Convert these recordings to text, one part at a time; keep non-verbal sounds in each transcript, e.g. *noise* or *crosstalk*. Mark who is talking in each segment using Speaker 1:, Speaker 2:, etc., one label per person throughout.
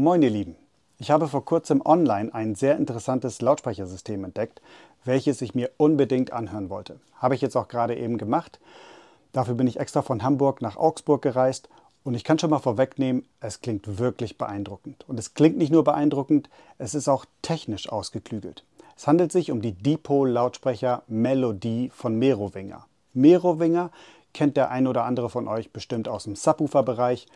Speaker 1: Moin ihr Lieben! Ich habe vor kurzem online ein sehr interessantes Lautsprechersystem entdeckt, welches ich mir unbedingt anhören wollte. Habe ich jetzt auch gerade eben gemacht. Dafür bin ich extra von Hamburg nach Augsburg gereist und ich kann schon mal vorwegnehmen, es klingt wirklich beeindruckend. Und es klingt nicht nur beeindruckend, es ist auch technisch ausgeklügelt. Es handelt sich um die Depot-Lautsprecher Melodie von Merowinger. Merowinger kennt der ein oder andere von euch bestimmt aus dem Subwoofer-Bereich.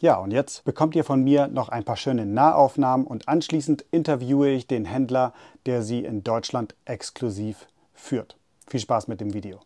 Speaker 1: Ja, und jetzt bekommt ihr von mir noch ein paar schöne Nahaufnahmen und anschließend interviewe ich den Händler, der sie in Deutschland exklusiv führt. Viel Spaß mit dem Video.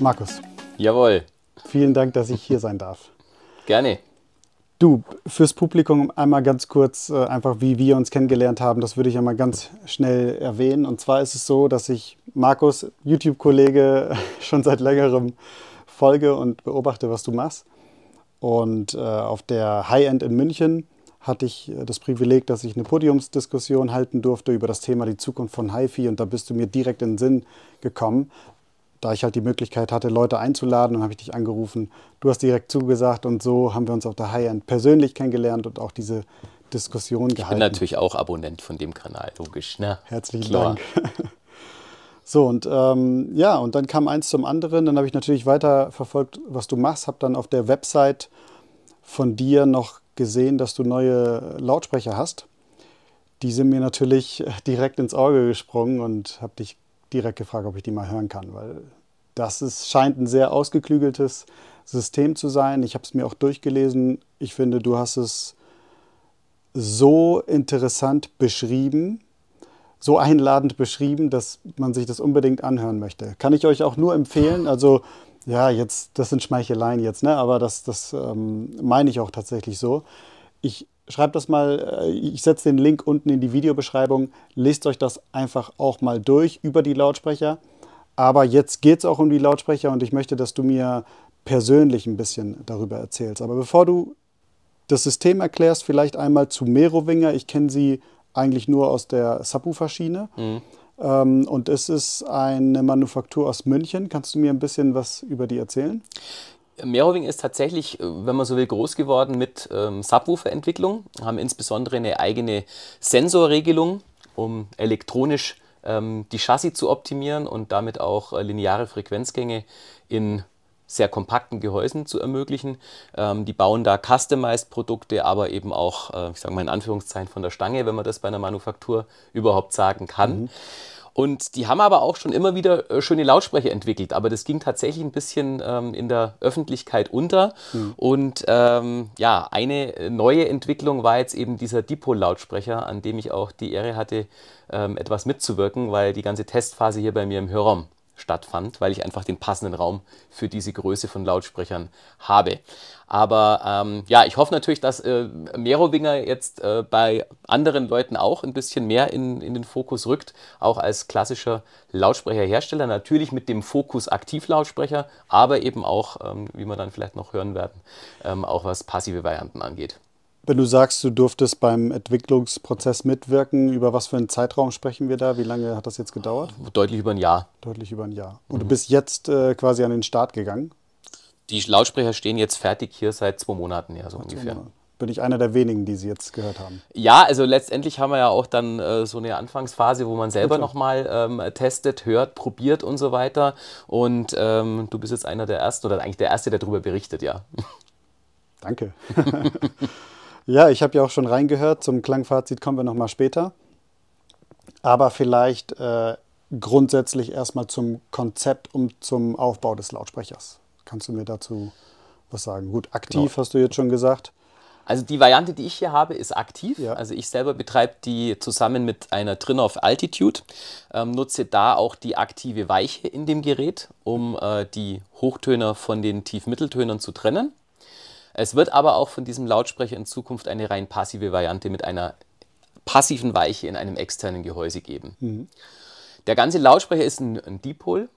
Speaker 1: Markus. Jawohl. Vielen Dank, dass ich hier sein darf. Gerne. Du, fürs Publikum einmal ganz kurz, äh, einfach wie wir uns kennengelernt haben, das würde ich einmal ganz schnell erwähnen. Und zwar ist es so, dass ich Markus, YouTube-Kollege, *laughs* schon seit längerem folge und beobachte, was du machst. Und äh, auf der High-End in München hatte ich äh, das Privileg, dass ich eine Podiumsdiskussion halten durfte über das Thema die Zukunft von HiFi und da bist du mir direkt in den Sinn gekommen, da ich halt die Möglichkeit hatte, Leute einzuladen, dann habe ich dich angerufen. Du hast direkt zugesagt und so haben wir uns auf der High-End persönlich kennengelernt und auch diese Diskussion gehalten. Ich bin natürlich
Speaker 2: auch Abonnent von dem Kanal, logisch. Ne? Herzlichen Klar. Dank.
Speaker 1: *laughs* So, und ähm, ja, und dann kam eins zum anderen. Dann habe ich natürlich weiter verfolgt, was du machst. Habe dann auf der Website von dir noch gesehen, dass du neue Lautsprecher hast. Die sind mir natürlich *laughs* direkt ins Auge gesprungen und habe dich direkt gefragt, ob ich die mal hören kann, weil das ist, scheint ein sehr ausgeklügeltes System zu sein. Ich habe es mir auch durchgelesen. Ich finde, du hast es so interessant beschrieben, so einladend beschrieben, dass man sich das unbedingt anhören möchte. Kann ich euch auch nur empfehlen. Also ja, jetzt, das sind Schmeicheleien jetzt, ne? aber das, das ähm, meine ich auch tatsächlich so. Ich schreibt das mal, äh, ich setze den Link unten in die Videobeschreibung, lest euch das einfach auch mal durch über die Lautsprecher. Aber jetzt geht es auch um die Lautsprecher und ich möchte, dass du mir persönlich ein bisschen darüber erzählst. Aber bevor du das System erklärst, vielleicht einmal zu Merowinger. Ich kenne sie eigentlich nur aus der Subwoofer-Schiene. Mhm. Ähm, und es ist eine Manufaktur aus München. Kannst du mir ein bisschen was über die erzählen?
Speaker 2: Merowing ist tatsächlich, äh, wenn man so will, groß geworden mit ähm, Subwoofer-Entwicklung, haben insbesondere eine eigene Sensorregelung, um elektronisch ähm, die Chassis zu optimieren und damit auch äh, lineare Frequenzgänge in sehr kompakten Gehäusen zu ermöglichen. Ähm, die bauen da customized Produkte, aber eben auch, äh, ich sage mal in Anführungszeichen, von der Stange, wenn man das bei einer Manufaktur überhaupt sagen kann. Mhm. Und die haben aber auch schon immer wieder äh, schöne Lautsprecher entwickelt, aber das ging tatsächlich ein bisschen ähm, in der Öffentlichkeit unter. Mhm. Und ähm, ja, eine äh, neue Entwicklung war jetzt eben dieser Dipol-Lautsprecher, an dem ich auch die Ehre hatte, ähm, etwas mitzuwirken, weil die ganze Testphase hier bei mir im Hörraum stattfand, weil ich einfach den passenden Raum für diese Größe von Lautsprechern habe. Aber ähm, ja, ich hoffe natürlich, dass äh, Merowinger jetzt äh, bei anderen Leuten auch ein bisschen mehr in, in den Fokus rückt, auch als klassischer Lautsprecherhersteller. Natürlich mit dem Fokus Aktivlautsprecher, aber eben auch, ähm, wie wir dann vielleicht noch hören werden, ähm, auch was passive Varianten angeht.
Speaker 1: Wenn du sagst, du durftest beim Entwicklungsprozess mitwirken, über was für einen Zeitraum sprechen wir da? Wie lange hat das jetzt gedauert? Deutlich über ein Jahr. Deutlich über ein Jahr. Und mhm. du bist jetzt äh, quasi an den Start gegangen?
Speaker 2: Die Lautsprecher stehen jetzt fertig hier seit zwei Monaten, ja, so Ach, ungefähr.
Speaker 1: Bin ich einer der wenigen, die sie jetzt gehört haben?
Speaker 2: Ja, also letztendlich haben wir ja auch dann äh, so eine Anfangsphase, wo man selber nochmal ähm, testet, hört, probiert und so weiter. Und ähm, du bist jetzt einer der Ersten oder eigentlich der Erste, der darüber berichtet, ja.
Speaker 1: Danke. *laughs* Ja, ich habe ja auch schon reingehört. Zum Klangfazit kommen wir nochmal später. Aber vielleicht äh, grundsätzlich erstmal zum Konzept und zum Aufbau des Lautsprechers. Kannst du mir dazu was sagen? Gut, aktiv genau. hast du jetzt schon gesagt.
Speaker 2: Also die Variante, die ich hier habe, ist aktiv. Ja. Also ich selber betreibe die zusammen mit einer Drin auf Altitude, ähm, nutze da auch die aktive Weiche in dem Gerät, um äh, die Hochtöner von den Tiefmitteltönern zu trennen. Es wird aber auch von diesem Lautsprecher in Zukunft eine rein passive Variante mit einer passiven Weiche in einem externen Gehäuse geben. Mhm. Der ganze Lautsprecher ist ein, ein Dipol.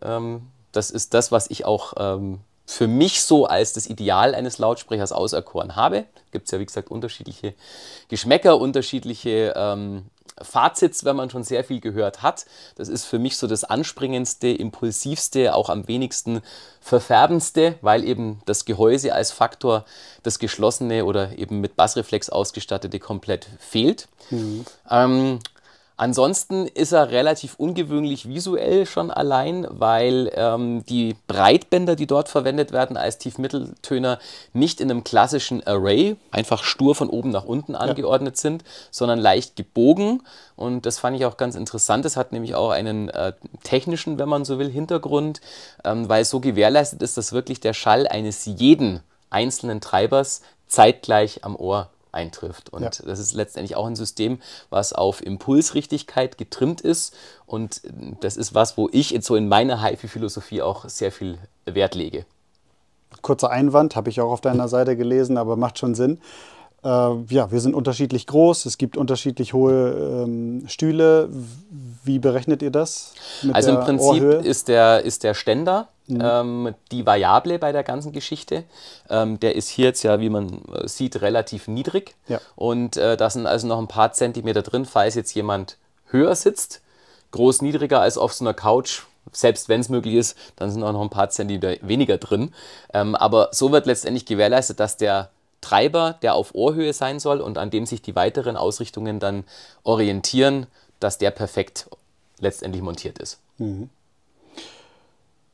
Speaker 2: Ähm, das ist das, was ich auch ähm, für mich so als das Ideal eines Lautsprechers auserkoren habe. Gibt es ja, wie gesagt, unterschiedliche Geschmäcker, unterschiedliche ähm, Fazit, wenn man schon sehr viel gehört hat. Das ist für mich so das anspringendste, impulsivste, auch am wenigsten verfärbendste, weil eben das Gehäuse als Faktor das geschlossene oder eben mit Bassreflex ausgestattete komplett fehlt. Mhm. Ähm, Ansonsten ist er relativ ungewöhnlich visuell schon allein, weil ähm, die Breitbänder, die dort verwendet werden als Tiefmitteltöner, nicht in einem klassischen Array, einfach stur von oben nach unten ja. angeordnet sind, sondern leicht gebogen. Und das fand ich auch ganz interessant. Das hat nämlich auch einen äh, technischen, wenn man so will, Hintergrund, ähm, weil so gewährleistet ist, dass wirklich der Schall eines jeden einzelnen Treibers zeitgleich am Ohr eintrifft. Und ja. das ist letztendlich auch ein System, was auf Impulsrichtigkeit getrimmt ist. Und das ist was, wo ich jetzt so in meiner HIFI-Philosophie auch sehr viel Wert lege.
Speaker 1: Kurzer Einwand, habe ich auch auf deiner Seite gelesen, aber macht schon Sinn. Äh, ja, wir sind unterschiedlich groß, es gibt unterschiedlich hohe ähm, Stühle. Wie berechnet ihr das? also im Prinzip
Speaker 2: ist der, ist der Ständer Mhm. Ähm, die Variable bei der ganzen Geschichte, ähm, der ist hier jetzt ja, wie man äh, sieht, relativ niedrig. Ja. Und äh, da sind also noch ein paar Zentimeter drin, falls jetzt jemand höher sitzt, groß niedriger als auf so einer Couch, selbst wenn es möglich ist, dann sind auch noch ein paar Zentimeter weniger drin. Ähm, aber so wird letztendlich gewährleistet, dass der Treiber, der auf Ohrhöhe sein soll und an dem sich die weiteren Ausrichtungen dann orientieren, dass der perfekt letztendlich montiert ist.
Speaker 1: Mhm.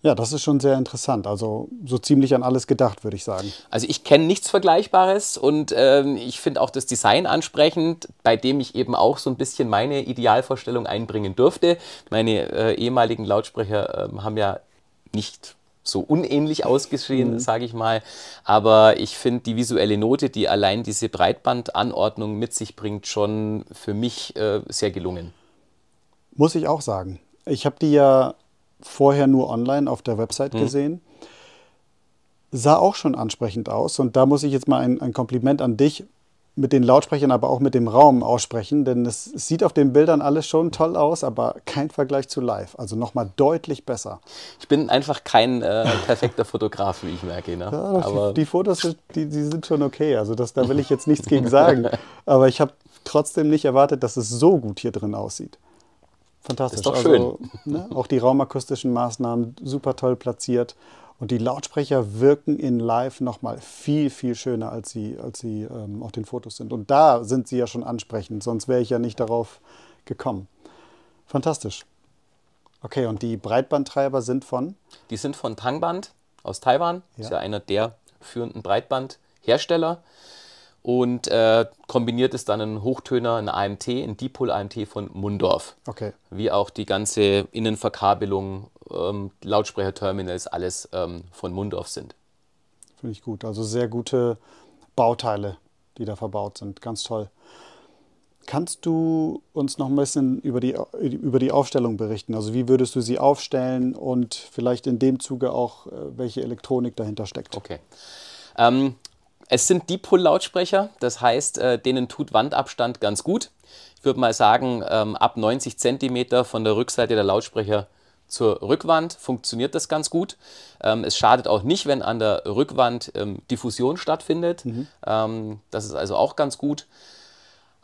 Speaker 1: Ja, das ist schon sehr interessant. Also so ziemlich an alles gedacht, würde ich sagen.
Speaker 2: Also ich kenne nichts Vergleichbares und ähm, ich finde auch das Design ansprechend, bei dem ich eben auch so ein bisschen meine Idealvorstellung einbringen durfte. Meine äh, ehemaligen Lautsprecher äh, haben ja nicht so unähnlich ausgesehen, mhm. sage ich mal. Aber ich finde die visuelle Note, die allein diese Breitbandanordnung mit sich bringt, schon für mich äh, sehr gelungen.
Speaker 1: Muss ich auch sagen. Ich habe die ja vorher nur online auf der Website mhm. gesehen. Sah auch schon ansprechend aus. Und da muss ich jetzt mal ein, ein Kompliment an dich mit den Lautsprechern, aber auch mit dem Raum aussprechen, denn es sieht auf den Bildern alles schon toll aus, aber kein Vergleich zu live. Also nochmal deutlich besser.
Speaker 2: Ich bin einfach kein äh, perfekter *laughs* Fotograf, wie ich merke. Ne? Ja, aber die, die
Speaker 1: Fotos, die, die, sind schon okay. Also das, da will ich jetzt nichts gegen sagen. *laughs* aber ich habe trotzdem nicht erwartet, dass es so gut hier drin aussieht. Fantastisch. Ist doch also, schön. ne, auch die raumakustischen Maßnahmen super toll platziert. Und die Lautsprecher wirken in Live nochmal viel, viel schöner, als sie, als sie ähm, auf den Fotos sind. Und da sind sie ja schon ansprechend, sonst wäre ich ja nicht darauf gekommen. Fantastisch. Okay, und die
Speaker 2: Breitbandtreiber sind von? Die sind von Tangband aus Taiwan. Ja. Ist ja einer der führenden Breitbandhersteller und äh, kombiniert ist dann ein Hochtöner, ein AMT, ein Dipol-AMT von Mundorf. Okay. Wie auch die ganze Innenverkabelung, ähm, Lautsprecherterminals, alles ähm, von Mundorf
Speaker 1: sind. Finde ich gut. Also sehr gute Bauteile, die da verbaut sind. Ganz toll. Kannst du uns noch ein bisschen über die, über die Aufstellung berichten? Also wie würdest du sie aufstellen und vielleicht in dem Zuge auch, äh, welche Elektronik dahinter steckt?
Speaker 2: Okay. Ähm, es sind pull lautsprecher das heißt, äh, denen tut Wandabstand ganz gut. Ich würde mal sagen, ähm, ab 90 cm von der Rückseite der Lautsprecher zur Rückwand funktioniert das ganz gut. Ähm, es schadet auch nicht, wenn an der Rückwand ähm, Diffusion stattfindet. Mhm. das ist also auch ganz gut.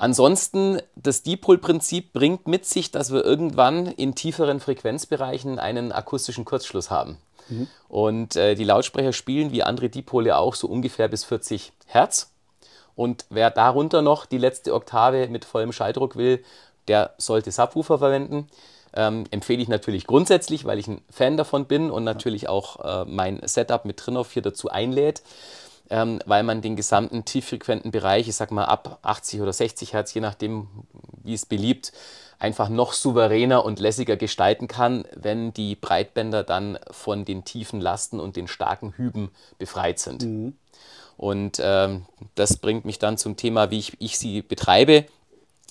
Speaker 2: Ansonsten, das Dipol-Prinzip bringt mit sich, dass wir irgendwann in tieferen Frequenzbereichen einen akustischen Kurzschluss haben. Mhm. Und äh, die Lautsprecher spielen wie andere Dipole auch so ungefähr bis 40 Hertz. Und wer darunter noch die letzte Oktave mit vollem Schalldruck will, der sollte Subwoofer verwenden. Ähm, empfehle ich natürlich grundsätzlich, weil ich ein Fan davon bin und natürlich auch äh, mein Setup mit Trinov hier dazu einlädt, ähm, weil man den gesamten tieffrequenten Bereich, ich sag mal ab 80 oder 60 Hertz, je nachdem, wie es beliebt, einfach noch souveräner und lässiger gestalten kann, wenn die Breitbänder dann von den tiefen Lasten und den starken Hüben befreit sind. Mhm. Und ähm, das bringt mich dann zum Thema, wie ich, ich sie betreibe.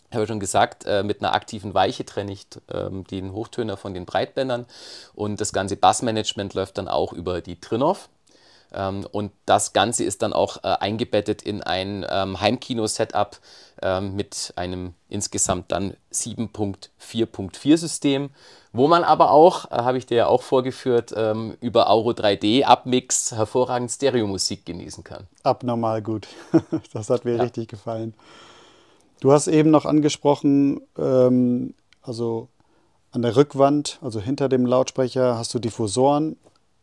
Speaker 2: Ich habe schon gesagt, äh, mit einer aktiven Weiche trenne ich ähm, den Hochtöner von den Breitbändern und das ganze Bassmanagement läuft dann auch über die Trinoff. Ähm, und das Ganze ist dann auch äh, eingebettet in ein ähm, Heimkino-Setup ähm, mit einem insgesamt dann 7.4.4 System, wo man aber auch, äh, habe ich dir ja auch vorgeführt, über Auro 3D Abmix hervorragend Stereomusik genießen kann.
Speaker 1: Abnormal gut. *laughs* das hat mir ja. richtig gefallen. Du hast eben noch angesprochen, ähm, also an der Rückwand, also hinter dem Lautsprecher, hast du Diffusoren.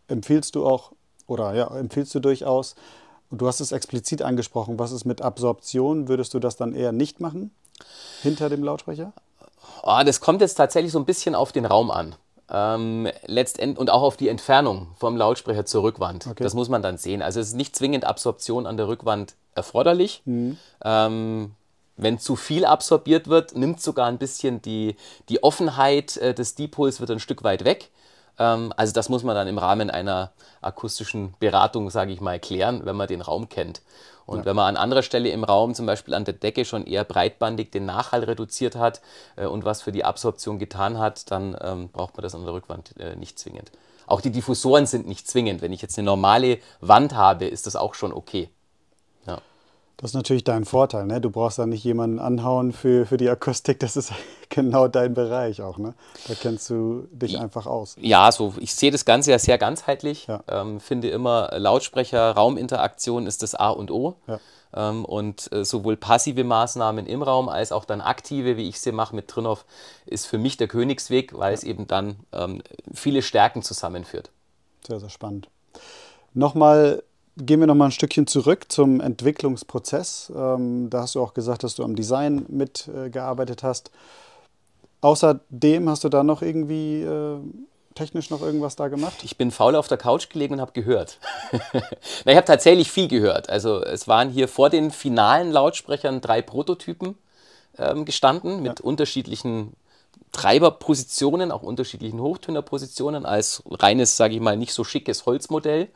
Speaker 1: Empfiehlst du auch oder ja, empfiehlst du durchaus. Du hast es explizit angesprochen. Was ist mit Absorption? Würdest du das dann eher nicht machen? Hinter dem Lautsprecher? Oh, das kommt jetzt tatsächlich so ein bisschen auf
Speaker 2: den Raum an. Ähm, letztend und auch auf die Entfernung vom Lautsprecher zur Rückwand. Okay. Das muss man dann sehen. Also es ist nicht zwingend Absorption an der Rückwand erforderlich. Mhm. Ähm, wenn zu viel absorbiert wird, nimmt sogar ein bisschen die, die Offenheit äh, des Dipols wird ein Stück weit weg. Ähm, also das muss man dann im Rahmen einer akustischen Beratung, sage ich mal, klären, wenn man den Raum kennt. Und ja. wenn man an anderer Stelle im Raum, zum Beispiel an der Decke, schon eher breitbandig den Nachhall reduziert hat äh, und was für die Absorption getan hat, dann ähm, braucht man das an der Rückwand äh, nicht zwingend. Auch die Diffusoren sind nicht zwingend. Wenn ich jetzt eine normale Wand habe, ist das auch schon okay.
Speaker 1: Das ist natürlich dein Vorteil, ne? Du brauchst da nicht jemanden anhauen für, für die Akustik, das ist *laughs* genau dein Bereich auch, ne? Da kennst du dich einfach aus.
Speaker 2: Ja, so ich sehe das Ganze ja sehr ganzheitlich. Ja. Ähm, finde immer Lautsprecher, Rauminteraktion ist das A und O. Ja. Ähm, und äh, sowohl passive Maßnahmen im Raum als auch dann aktive, wie ich sie mache mit Trinov, ist für mich der Königsweg, weil ja. es eben dann ähm, viele Stärken zusammenführt.
Speaker 1: Sehr, sehr spannend. Nochmal gehen wir noch mal ein Stückchen zurück zum Entwicklungsprozess. Ähm, da hast du auch gesagt, dass du am Design mitgearbeitet äh, hast. Außerdem hast du da noch irgendwie äh, technisch noch irgendwas da gemacht?
Speaker 2: Ich bin faul auf der Couch gelegen und habe gehört. *laughs* Na, ich habe tatsächlich viel gehört. Also es waren hier vor den finalen Lautsprechern drei Prototypen ähm, gestanden mit unterschiedlichen Treiberpositionen, auch unterschiedlichen Hochtönerpositionen als reines, sage ich mal, nicht so schickes Holzmodell.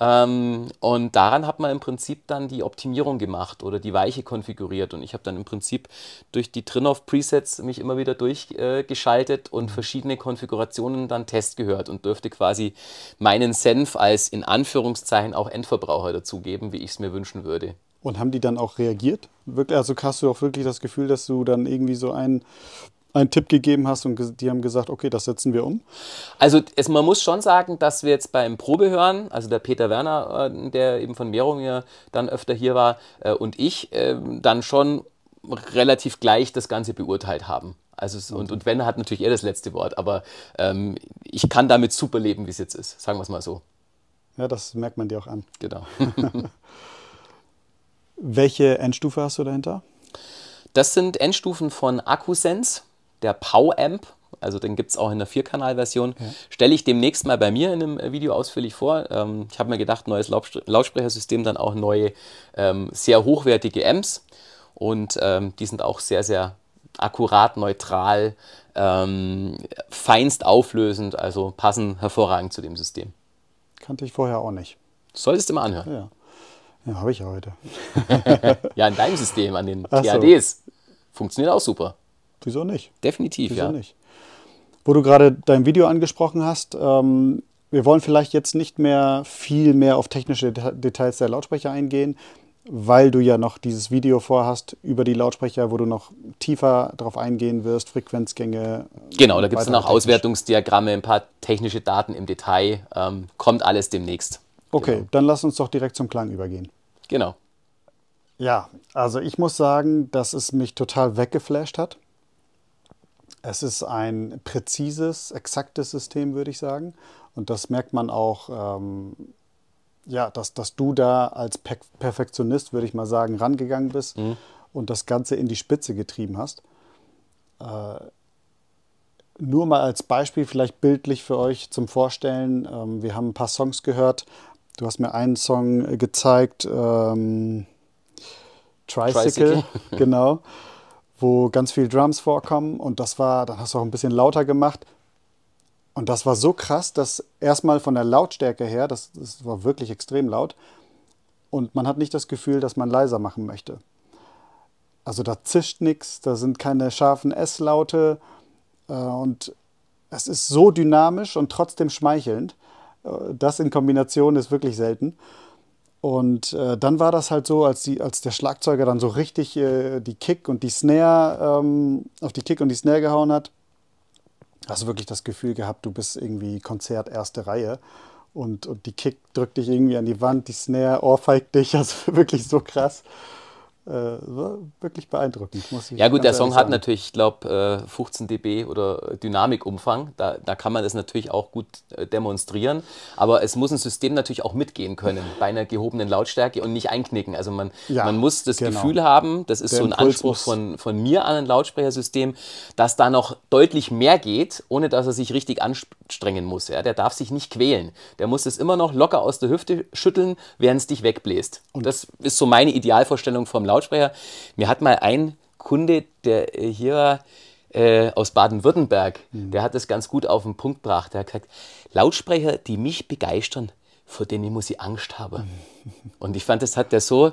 Speaker 2: Ähm, und daran hat man im Prinzip dann die Optimierung gemacht oder die Weiche konfiguriert. Und ich habe dann im Prinzip durch die Trinov-Presets mich immer wieder durchgeschaltet äh, und mhm. verschiedene Konfigurationen dann Test gehört und dürfte quasi meinen Senf als in Anführungszeichen auch Endverbraucher dazugeben, wie ich es mir wünschen würde.
Speaker 1: Und haben die dann auch reagiert? Wirklich, also hast du auch wirklich das Gefühl, dass du dann irgendwie so einen einen Tipp gegeben hast und die haben gesagt, okay, das setzen wir um?
Speaker 2: Also es, man muss schon sagen, dass wir jetzt beim Probehören, also der Peter Werner, äh, der eben von Meromir dann öfter hier war äh, und ich, ähm, dann schon relativ gleich das Ganze beurteilt haben. Also und, und wenn, hat natürlich er das letzte Wort, aber ähm, ich kann damit super leben, wie es jetzt ist, sagen wir es mal so.
Speaker 1: Ja, das merkt man dir auch an. Genau. *laughs* Welche Endstufe hast du dahinter?
Speaker 2: Das sind Endstufen von AkkuSense der Pow-Amp, also den gibt es auch in der Vierkanal-Version, ja. stelle ich demnächst mal bei mir in einem Video ausführlich vor. Ähm, ich habe mir gedacht, neues Lautsprechersystem, dann auch neue, ähm, sehr hochwertige Amps und ähm, die sind auch sehr, sehr akkurat, neutral, ähm, feinst auflösend, also passen hervorragend zu dem System.
Speaker 1: Kannte ich vorher auch nicht.
Speaker 2: Solltest du mal anhören.
Speaker 1: Ja, ja habe ich ja heute. *laughs*
Speaker 2: ja, in deinem System, an den TADs. So. Funktioniert auch super. Wieso nicht? Definitiv, Wieso ja.
Speaker 1: Nicht? Wo du gerade dein Video angesprochen hast, ähm, wir wollen vielleicht jetzt nicht mehr viel mehr auf technische Details der Lautsprecher eingehen, weil du ja noch dieses Video vorhast über die Lautsprecher, wo du noch tiefer drauf eingehen wirst, Frequenzgänge. Genau, da gibt es dann auch
Speaker 2: Auswertungsdiagramme, ein paar technische Daten im Detail. Ähm, kommt alles demnächst.
Speaker 1: Okay, genau. dann lass uns doch direkt zum Klang übergehen. Genau. Ja, also ich muss sagen, dass es mich total weggeflasht hat. Es ist ein präzises, exaktes System, würde ich sagen. Und das merkt man auch, ähm, ja, dass, dass du da als per Perfektionist, würde ich mal sagen, rangegangen bist mhm. und das Ganze in die Spitze getrieben hast. Äh, nur mal als Beispiel, vielleicht bildlich für euch zum Vorstellen. Ähm, wir haben ein paar Songs gehört. Du hast mir einen Song äh, gezeigt, ähm, Tricycle, Tricycle. *laughs* genau wo ganz viel Drums vorkommen und das war, dann hast du auch ein bisschen lauter gemacht. Und das war so krass, dass erstmal von der Lautstärke her, das, das war wirklich extrem laut, und man hat nicht das Gefühl, dass man leiser machen möchte. Also da zischt nichts, da sind keine scharfen S-Laute äh, und es ist so dynamisch und trotzdem schmeichelnd. Äh, das in Kombination ist wirklich selten. Und äh, dann war das halt so, als, die, als der Schlagzeuger dann so richtig äh, die Kick und die Snare, ähm, auf die Kick und die Snare gehauen hat, hast du wirklich das Gefühl gehabt, du bist irgendwie Konzert erste Reihe. Und, und die Kick drückt dich irgendwie an die Wand, die Snare ohrfeigt dich, *laughs* also wirklich so krass. Äh, wirklich beeindruckend. Muss ich ja gut, der Song hat
Speaker 2: natürlich, ich glaube, äh, 15 dB oder Dynamikumfang. Da, da kann man das natürlich auch gut äh, demonstrieren. Aber es muss ein System natürlich auch mitgehen können bei einer gehobenen Lautstärke und nicht einknicken. Also man, ja, man muss das genau. Gefühl haben, das ist der so ein Impuls Anspruch von, von mir an ein Lautsprechersystem, dass da noch deutlich mehr geht, ohne dass er sich richtig anstrengen muss. Ja? Der darf sich nicht quälen. Der muss es immer noch locker aus der Hüfte schütteln, während es dich wegbläst. Und das ist so meine Idealvorstellung vom Lautsprecher. Lautsprecher. Mir hat mal ein Kunde, der äh, hier war, äh, aus Baden-Württemberg, mhm. der hat das ganz gut auf den Punkt gebracht. Der hat gesagt, Lautsprecher, die mich begeistern, vor denen muss ich Angst haben. Mhm. *laughs* Und ich fand, das hat der so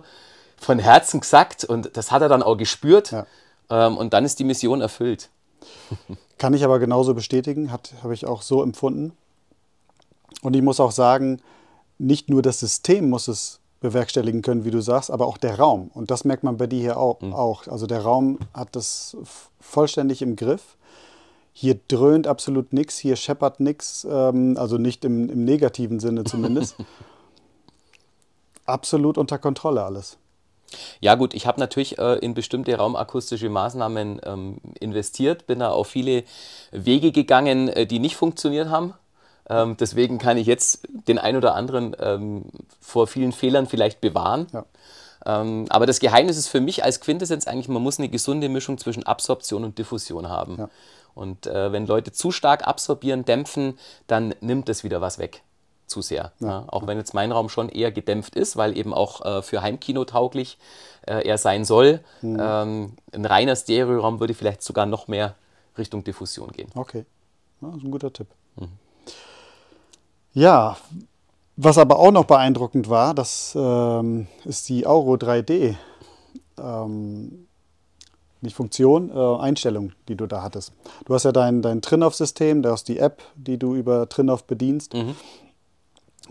Speaker 2: von Herzen gesagt und das hat er dann auch gespürt. Ja. Ähm, und dann ist die Mission erfüllt.
Speaker 1: *laughs* Kann ich aber genauso bestätigen, habe ich auch so empfunden. Und ich muss auch sagen, nicht nur das System muss es bewerkstelligen können, wie du sagst, aber auch der Raum. Und das merkt man bei dir hier auch. Mhm. auch. Also der Raum hat das vollständig im Griff. Hier dröhnt absolut nichts, hier scheppert nichts, ähm, also nicht im, im negativen Sinne *laughs* zumindest. absolut unter Kontrolle alles.
Speaker 2: Ja gut, ich habe natürlich äh, in bestimmte raumakustische Maßnahmen ähm, investiert, bin da auf viele Wege gegangen, äh, die nicht funktioniert haben. Ähm, deswegen kann ich jetzt den einen oder anderen ähm, vor vielen Fehlern vielleicht bewahren. Ja. Ähm, aber das Geheimnis ist für mich als Quintessenz eigentlich, man muss eine gesunde Mischung zwischen Absorption und Diffusion haben. Ja. Und äh, wenn Leute zu stark absorbieren, dämpfen, dann nimmt das wieder was weg. Zu sehr. Ja. Ne? Ja, auch wenn jetzt mein Raum schon eher gedämpft ist, weil eben auch äh, für Heimkino tauglich äh, er sein soll. Mhm. Ähm, ein reiner Stereoraum würde vielleicht sogar noch mehr Richtung Diffusion gehen.
Speaker 1: Okay, das ist ein guter Tipp. Mhm. Ja, was aber auch noch beeindruckend war, das ähm, ist die Auro 3D. Ähm, nicht Funktion, äh, Einstellung, die du da hattest. Du hast ja dein, dein Trinoff-System, da hast die App, die du über Trinoff bedienst. Mhm.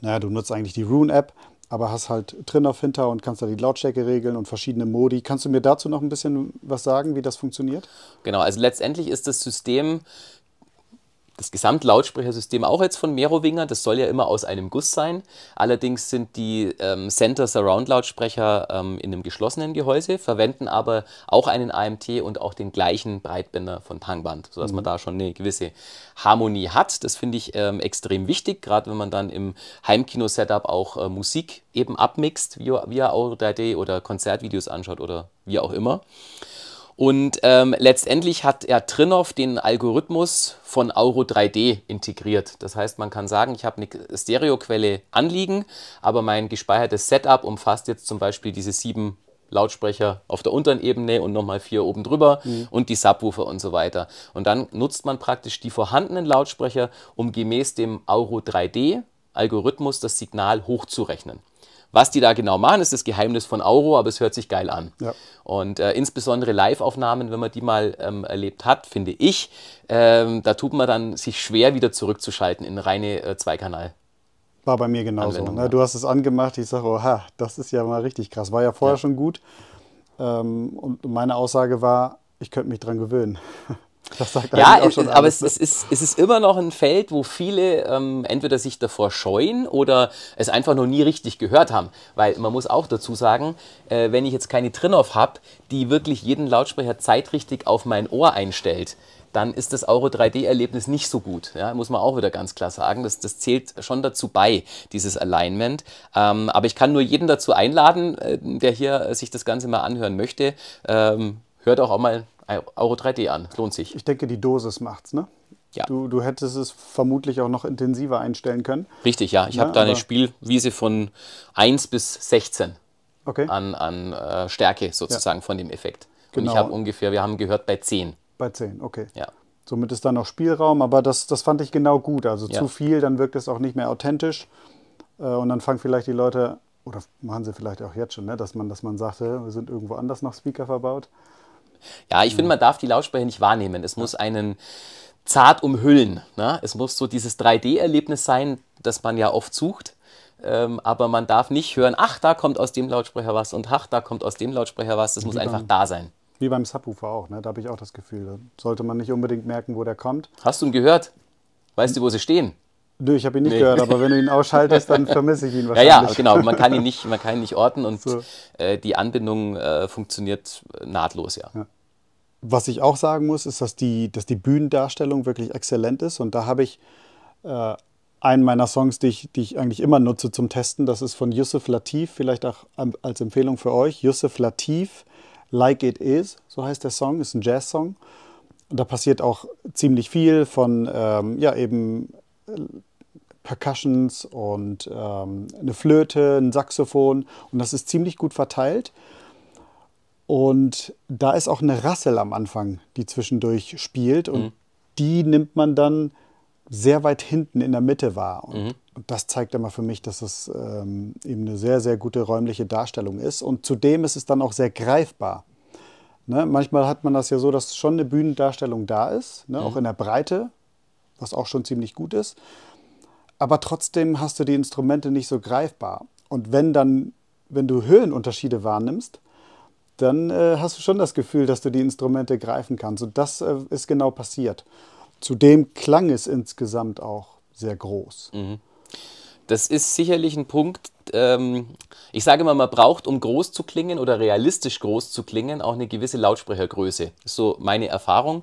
Speaker 1: Naja, du nutzt eigentlich die Rune-App, aber hast halt Trinoff hinter und kannst da die Lautstärke regeln und verschiedene Modi. Kannst du mir dazu noch ein bisschen was sagen, wie das funktioniert?
Speaker 2: Genau, also letztendlich ist das System das Gesamtlautsprechersystem auch jetzt von Merowinger. Das soll ja immer aus einem Guss sein. Allerdings sind die ähm, Center Surround Lautsprecher ähm, in einem geschlossenen Gehäuse, verwenden aber auch einen AMT und auch den gleichen Breitbänder von Tangband, sodass mhm. man da schon eine gewisse Harmonie hat. Das finde ich ähm, extrem wichtig, gerade wenn man dann im Heimkino-Setup auch äh, Musik eben abmixt, via, via Audio 3D oder Konzertvideos anschaut oder wie auch immer. Und ähm, letztendlich hat er Trinov den Algorithmus von Auro 3D integriert. Das heißt, man kann sagen, ich habe eine Stereoquelle anliegen, aber mein gespeichertes Setup umfasst jetzt zum Beispiel diese sieben Lautsprecher auf der unteren Ebene und nochmal vier oben drüber mhm. und die Subwoofer und so weiter. Und dann nutzt man praktisch die vorhandenen Lautsprecher, um gemäß dem Auro 3D Algorithmus das Signal hochzurechnen. Was die da genau machen, ist das Geheimnis von Auro, aber es hört sich geil an. Ja. Und äh, insbesondere Live-Aufnahmen, wenn man die mal ähm, erlebt hat, finde ich, ähm, da tut man dann sich schwer, wieder zurückzuschalten in reine äh, Zweikanal.
Speaker 1: War bei mir genauso. Ne? Du hast es angemacht, ich sage, oha, das ist ja mal richtig krass. War ja vorher ja. schon gut. Ähm, und meine Aussage war, ich könnte mich dran gewöhnen. *laughs* Das sagt ja, auch schon aber alles, ne? es,
Speaker 2: ist, es ist immer noch ein Feld, wo viele ähm, entweder sich davor scheuen oder es einfach noch nie richtig gehört haben. Weil man muss auch dazu sagen, äh, wenn ich jetzt keine Trinoff habe, die wirklich jeden Lautsprecher zeitrichtig auf mein Ohr einstellt, dann ist das Euro 3D-Erlebnis nicht so gut. Ja, muss man auch wieder ganz klar sagen. Das, das zählt schon dazu bei, dieses Alignment. Ähm, aber ich kann nur jeden dazu einladen, äh, der hier äh, sich das Ganze mal anhören möchte. Ähm, hört auch, auch mal Euro 3D an. Lohnt sich.
Speaker 1: Ich denke, die Dosis macht's, ne? Ja. Du, du hättest es vermutlich auch noch intensiver einstellen können. Richtig, ja. Ich ja, habe ne, da eine
Speaker 2: Spielwiese von 1 bis 16 okay. an, an äh, Stärke sozusagen ja. von dem Effekt. Genau. Und ich genau. habe ungefähr, wir haben gehört, bei 10.
Speaker 1: Bei 10, okay. Ja. Somit ist da noch Spielraum, aber das, das fand ich genau gut. Also ja. zu viel, dann wirkt es auch nicht mehr authentisch. Äh, und dann fangen vielleicht die Leute, oder machen sie vielleicht auch jetzt schon, ne, dass man, dass man sagte, wir sind irgendwo anders noch Speaker verbaut.
Speaker 2: Ja, ich mhm. finde, man darf die Lautsprecher nicht wahrnehmen. Es muss einen zart umhüllen. Ne? Es muss so dieses 3D-Erlebnis sein, das man ja oft sucht. Ähm, aber man darf nicht hören, ach, da kommt aus dem Lautsprecher was und ach, da kommt aus dem Lautsprecher was. Das wie muss beim, einfach da sein.
Speaker 1: Wie beim Subwoofer auch, ne? da habe ich auch das Gefühl, da sollte man nicht unbedingt merken, wo der kommt.
Speaker 2: Hast du ihn gehört? Weißt du, wo sie stehen?
Speaker 1: Nö, ich habe ihn nicht nee. gehört, aber wenn du ihn ausschaltest, dann vermisse ich ihn wahrscheinlich. *laughs* Ja, ja, genau. Man kann ihn
Speaker 2: nicht, man kann ihn nicht orten und so. äh, die Anbindung äh, funktioniert äh, nahtlos,
Speaker 1: ja. ja. Was ich auch sagen muss, ist, dass die, dass die Bühnendarstellung wirklich exzellent ist und da habe ich äh, einen meiner Songs, die ich, die ich eigentlich immer nutze zum Testen, das ist von Yusuf Latif, vielleicht auch als Empfehlung für euch. Yusuf Latif, Like It Is, so heißt der Song, ist ein Jazz-Song. Und da passiert auch ziemlich viel von, ähm, ja, eben äh, Percussions und ähm, eine Flöte, ein Saxophon und das ist ziemlich gut verteilt. Und da ist auch eine Rassel am Anfang, die zwischendurch spielt und mhm. die nimmt man dann sehr weit hinten in der Mitte wahr. Und, mhm. und das zeigt immer für mich, dass es ähm, eben eine sehr, sehr gute räumliche Darstellung ist. Und zudem ist es dann auch sehr greifbar. Ne? Manchmal hat man das ja so, dass schon eine Bühnendarstellung da ist, ne? mhm. auch in der Breite, was auch schon ziemlich gut ist aber trotzdem hast du die Instrumente nicht so greifbar. Und wenn dann, wenn du Höhenunterschiede wahrnimmst, dann äh, hast du schon das Gefühl, dass du die Instrumente greifen kannst. Und das äh, ist genau passiert. Zudem klang es insgesamt auch sehr groß.
Speaker 2: Mhm. Das ist sicherlich ein Punkt, ähm, ich sage immer, man braucht, um groß zu klingen oder realistisch groß zu klingen, auch eine gewisse Lautsprechergröße. Das ist so meine Erfahrung.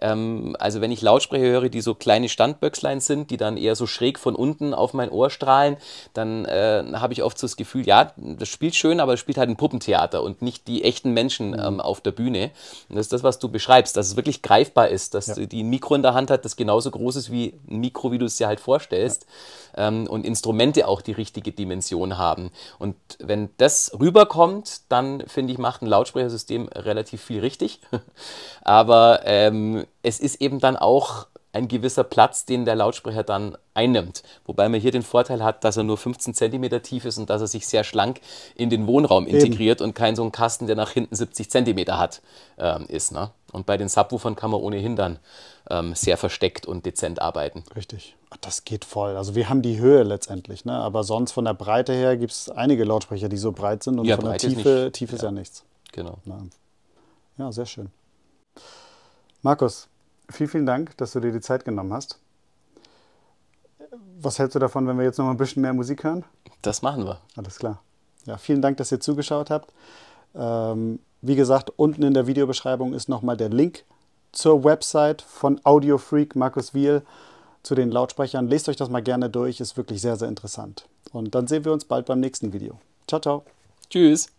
Speaker 2: Ähm, also wenn ich Lautsprecher höre, die so kleine Standböchslein sind, die dann eher so schräg von unten auf mein Ohr strahlen, dann äh, habe ich oft so das Gefühl, ja, das spielt schön, aber es spielt halt ein Puppentheater und nicht die echten Menschen mhm. ähm, auf der Bühne. Und das ist das, was du beschreibst, dass es wirklich greifbar ist, dass ja. die ein Mikro in der Hand hat, das genauso groß ist wie ein Mikro, wie du es dir halt vorstellst. Ja. Ähm, und Instrumente auch die richtige Dimension Ton haben. Und wenn das rüberkommt, dann finde ich, macht ein Lautsprechersystem relativ viel richtig. *laughs* Aber ähm, es ist eben dann auch ein gewisser Platz, den der Lautsprecher dann einnimmt. Wobei man hier den Vorteil hat, dass er nur 15 cm tief ist und dass er sich sehr schlank in den Wohnraum integriert Eben. und kein so ein Kasten, der nach hinten 70 cm hat, ähm, ist. Ne? Und bei den Subwoofern kann man ohnehin dann ähm, sehr versteckt und dezent
Speaker 1: arbeiten. Richtig. das geht voll. Also wir haben die Höhe letztendlich. Ne? Aber sonst von der Breite her gibt es einige Lautsprecher, die so breit sind und ja, von der Tiefe, ist, Tiefe ja. ist ja nichts. Genau. ja sehr schön. Markus, vielen, vielen Dank, dass du dir die Zeit genommen hast. Was hältst du davon, wenn wir jetzt noch ein bisschen mehr Musik hören? Das machen wir. Alles klar. Ja, vielen Dank, dass ihr zugeschaut habt. Ähm, wie gesagt, unten in der Videobeschreibung ist nochmal der Link zur Website von Audio Freak Markus Wiel zu den Lautsprechern. Lest euch das mal gerne durch, ist wirklich sehr, sehr interessant. Und dann sehen wir uns bald beim nächsten Video. Ciao, ciao. Tschüss.